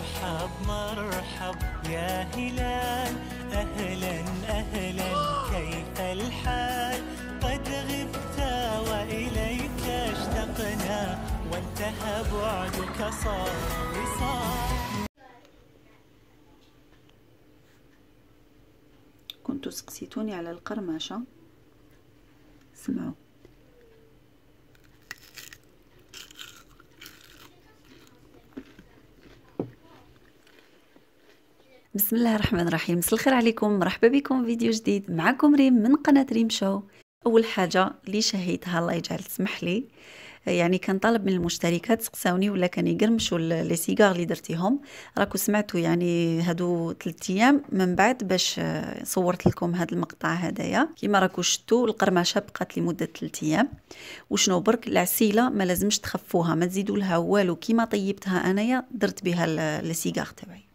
مرحب مرحب يا هلال أهلا أهلا كيف الحال قد غبت وإليك اشتقنا وانتهى بعدك صار وصار كنت سقسيتوني على القرمشة اسمعوا بسم الله الرحمن الرحيم مساء الخير عليكم مرحبا بكم فيديو جديد معكم ريم من قناه ريم شو اول حاجه اللي شهيتها الله يجعل تسمح لي يعني كان طالب من المشتركات سقساوني ولا كان يقرمشوا لي سيغار اللي درتيهم راكو سمعتوا يعني هادو 3 ايام من بعد باش آه، صورت لكم هاد المقطع هدايا كيما راكو شفتوا القرمشه بقات لمده 3 ايام وشنو برك العسيله ما لازمش تخفوها ما تزيدوا لها والو كيما طيبتها انايا درت بها لي سيغار تاعي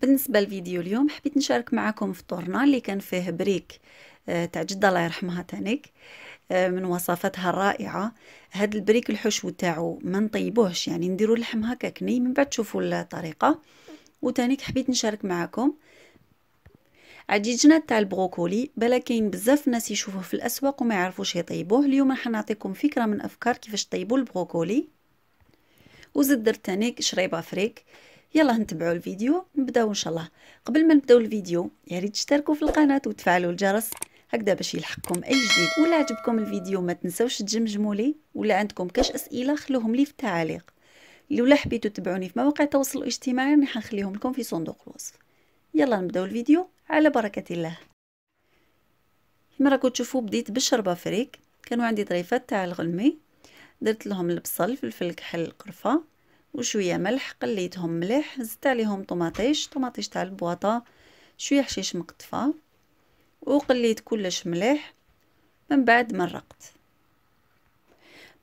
بالنسبه للفيديو اليوم حبيت نشارك معكم فطورنا اللي كان فيه بريك آه، تاع جده الله يرحمها تانيك آه، من وصفاتها الرائعه هاد البريك الحشو تاعو ما نطيبوهش يعني نديرو اللحم هكاك ني من بعد تشوفوا الطريقه وتانيك حبيت نشارك معكم عجيجنا تاع البروكولي بلا كاين بزاف ناس يشوفوه في الاسواق وما يعرفوش يطيبوه اليوم راح نعطيكم فكره من افكار كيفاش طيبو البروكولي وزد درت تانيك شريبه فريك يلا نتبعوا الفيديو نبداو ان شاء الله قبل ما نبداو الفيديو يا ريت تشتركوا في القناه وتفعلوا الجرس هكذا باش يلحقكم اي جديد ولا عجبكم الفيديو ما تنسوش تجمجموا لي ولا عندكم كاش اسئله خلوهم لي في التعاليق لولا حبيتوا تتبعوني في مواقع التواصل الاجتماعي راني حنخليهم لكم في صندوق الوصف يلا نبداو الفيديو على بركه الله كما راكم تشوفوا بديت بالشربه فريك كانوا عندي طريفات تاع الغلمي درت لهم البصل فلفل كحل قرفه وشويه ملح قليتهم مليح زدت عليهم طماطيش طماطيش تاع البواطه شويه حشيش مقطفه وقليت كلش مليح من بعد مرقت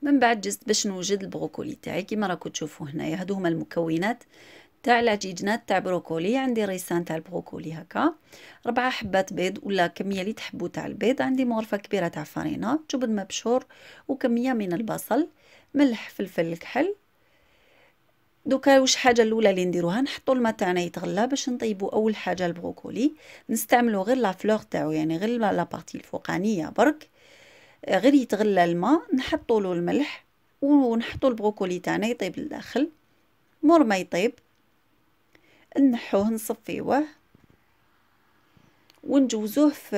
من بعد جزت باش نوجد البروكولي تاعي كيما راكم تشوفوا هنايا هادو هما المكونات تاع العجيجنات تاع بروكولي عندي ريسان تاع البروكولي هكا ربعة حبات بيض ولا كميه اللي تحبوا تاع البيض عندي مغرفه كبيره تاع فرينه جبن مبشور وكميه من البصل ملح فلفل الكحل دوكا واش حاجه الاولى اللي نديروها نحطوا الماء تاعنا يتغلى باش نطيبوا اول حاجه البروكولي نستعملوا غير لا فلور تاعو يعني غير لا بارتي الفوقانيه برك آه، غير يتغلى الماء نحطوا له الملح ونحطوا البروكولي تاعنا يطيب لداخل مور ما يطيب نحوه نصفيوه ونجوزوه في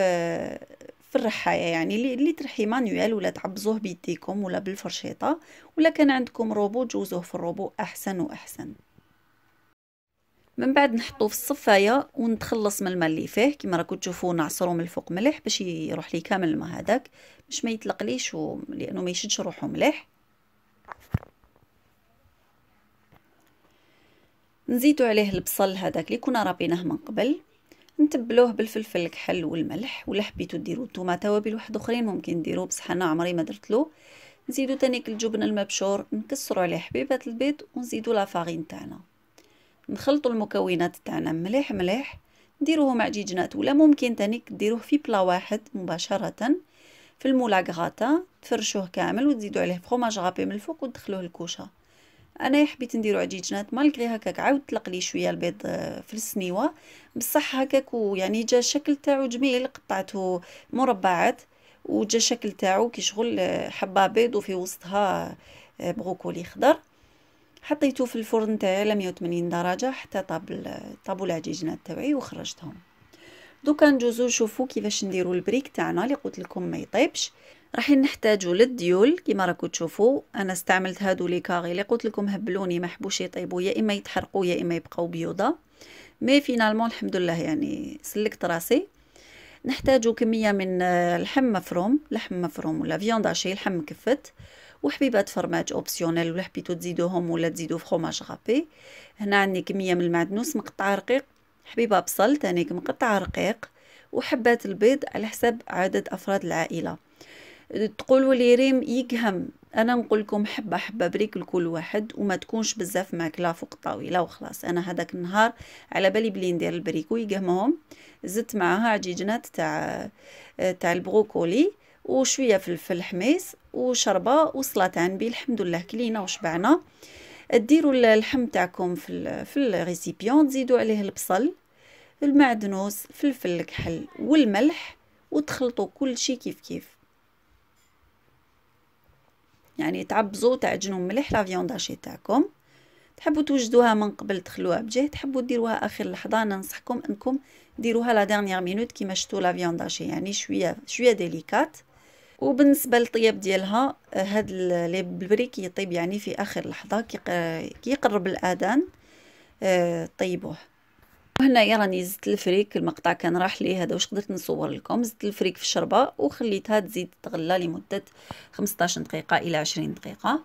في الرحاية يعني اللي, اللي ترحي مانويل ولا تعبزوه بيديكم ولا بالفرشيطة ولا كان عندكم روبو جوزوه في الروبو أحسن وأحسن من بعد نحطو في الصفاية ونتخلص من الماء اللي فيه كما راكم تشوفوا نعصرو من الفوق مليح باش يروح لي كامل الماء هذاك باش ما يتلقليش و... لانه ما يشدش روحو مليح نزيدو عليه البصل هذاك اللي كنا رابيناه من قبل نتبلوه بالفلفل الكحل والملح ولا حبيتو ديرو نتوما توابل واحد اخرين ممكن ديرو بصح انا عمري ما درتلو نزيدو تانيك الجبن المبشور نكسرو عليه حبيبات البيض ونزيدو فارين تاعنا نخلطو المكونات تاعنا مليح مليح نديروه مع جيجنات ولا ممكن تانيك ديروه في بلا واحد مباشره في المولا غاتا تفرشوه كامل وتزيدو عليه فروماج غابي من الفوق وتدخلوه الكوشه انا حبيت نديرو عجيجنات مالغري هكاك عاود طلق لي شويه البيض آه، في السنيوه بصح هكاك ويعني جا الشكل تاعو جميل قطعته مربعات وجا الشكل تاعو كي شغل آه، حبه بيض وفي وسطها آه، بروكولي خضر حطيته في الفرن تاعي على 180 درجه حتى طاب طابو العجيجنات تاعي وخرجتهم دوكا نجوزو نشوفو كيفاش نديرو البريك تاعنا اللي قلت لكم ما يطيبش راحين نحتاجو للديول كيما راكو تشوفو انا استعملت هادو لي كاغي اللي قلت لكم هبلوني ما حبوش يطيبو يا اما يتحرقو يا اما يبقاو بيوضه مي فينالمون الحمد لله يعني سلكت راسي نحتاجو كميه من لحم مفروم لحم مفروم ولا فيوند اشي لحم مكفت وحبيبات فرماج اوبسيونيل ولا حبيتو تزيدوهم ولا تزيدو فخوماج غابي هنا عندي كميه من المعدنوس مقطع رقيق حبيبة بصل تانيك مقطعة رقيق وحبات البيض على حسب عدد أفراد العائلة تقولوا لي ريم يقهم انا نقول لكم حبه حبه بريك لكل واحد وما تكونش بزاف ماكله فوق الطاوله وخلاص انا هذاك النهار على بالي بلي ندير البريكو يقهمهم زدت معاها عجيجنات تاع تاع البروكولي وشويه فلفل حميس وشربه وسلطه عنبي الحمد لله كلينا وشبعنا ديروا اللحم تاعكم في الـ في الريسيبيون تزيدوا عليه البصل المعدنوس فلفل الكحل والملح وتخلطوا كل شيء كيف كيف يعني تعبزوا تعجنوا مليح لا فيوند تاعكم تحبوا توجدوها من قبل تخلوها بجه تحبوا ديروها اخر لحظه ننصحكم انكم ديروها لا ديرنيير مينوت كيما شفتوا لا فيوند يعني شويه شويه ديليكات وبالنسبه للطياب ديالها آه، هاد البري كيطيب يعني في اخر لحظه كيقرب الاذان آه، طيبوه وهنايا راني زدت الفريك المقطع كان راح ليه هذا واش قدرت نصور لكم زدت الفريك في الشربه وخليتها تزيد تغلى لمده 15 دقيقه الى 20 دقيقه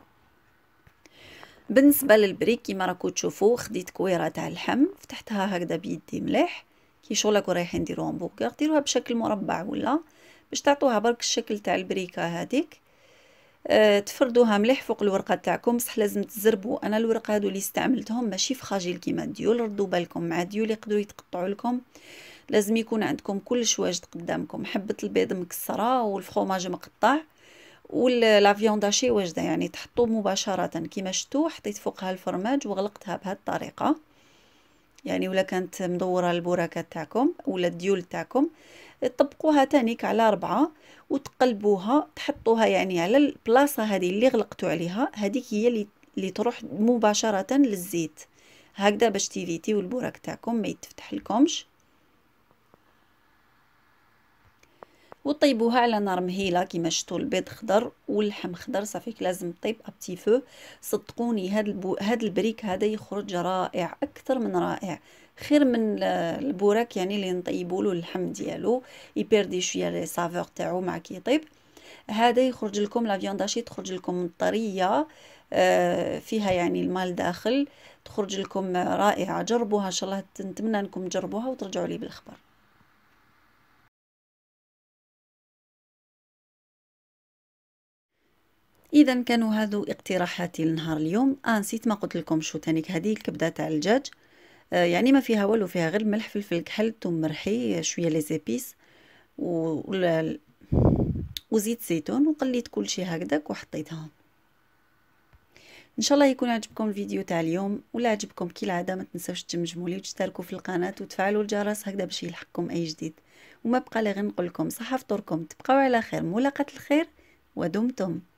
بالنسبه للبريك كما راكم تشوفوا خديت كويره تاع اللحم فتحتها هكذا بيدي مليح كي شغلك رايحين ديروها همبرغر ديروها بشكل مربع ولا باش تعطوها برك الشكل تاع البريكه هذيك أه تفردوها مليح فوق الورقه تاعكم بصح لازم تزربوا انا الورقه هذو اللي استعملتهم ماشي فخاجيل كيما الديول ردوا بالكم مع الديول يقدروا يتقطعوا لكم لازم يكون عندكم كل واجد قدامكم حبه البيض مكسره والفخوماج مقطع ولا فيونداشي واجده يعني تحطوه مباشره كيما شتو حطيت فوقها الفرماج وغلقتها بهذه الطريقه يعني ولا كانت مدوره البركه تاعكم ولا الديول تاعكم طبقوها تانيك على ربعة وتقلبوها تحطوها يعني على البلاصة هذه اللي غلقتو عليها هذيك هي اللي, اللي تروح مباشرة للزيت هكذا باش تيفيتيو البوراك تاعكم ما يتفتح لكمش وطيبوها على نار مهيله كيما شفتوا البيض خضر واللحم خضر صافيك لازم طيب ابتي فو صدقوني هاد البو... هاد البريك هذا يخرج رائع اكثر من رائع خير من البوراك يعني اللي نطيبوا له اللحم ديالو يبيردي شويه لي سافور تاعو مع كيطيب هذا يخرج لكم لا فيونداشي تخرج لكم طريه آه، فيها يعني المال داخل تخرج لكم رائعه جربوها ان شاء الله نتمنى انكم تجربوها وترجعوا لي بالخبر اذا كانوا هادو اقتراحاتي لنهار اليوم آه نسيت ما قلت لكم شو تانيك هذه الكبده تاع الدجاج آه يعني ما فيها والو فيها غير ملح فلفل كحل ثوم مرحي شويه لي زيبيس و... وزيت زيتون وقليت كل شيء هكذاك وحطيتها ان شاء الله يكون عجبكم الفيديو تاع اليوم ولا عجبكم كالعاده ما تنساوش تجمجموا لي وتشتركوا في القناه وتفعلوا الجرس هكذا باش يلحقكم اي جديد وما بقى لي غير نقول لكم صحه فطوركم تبقاو على خير ملاقات الخير ودمتم